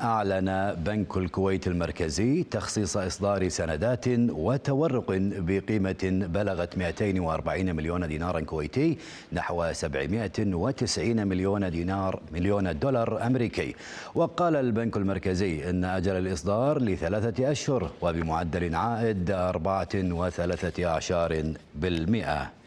أعلن بنك الكويت المركزي تخصيص إصدار سندات وتورق بقيمة بلغت 240 مليون دينار كويتي نحو 790 مليون دينار مليون دولار أمريكي وقال البنك المركزي إن أجل الإصدار لثلاثة أشهر وبمعدل عائد 4.13%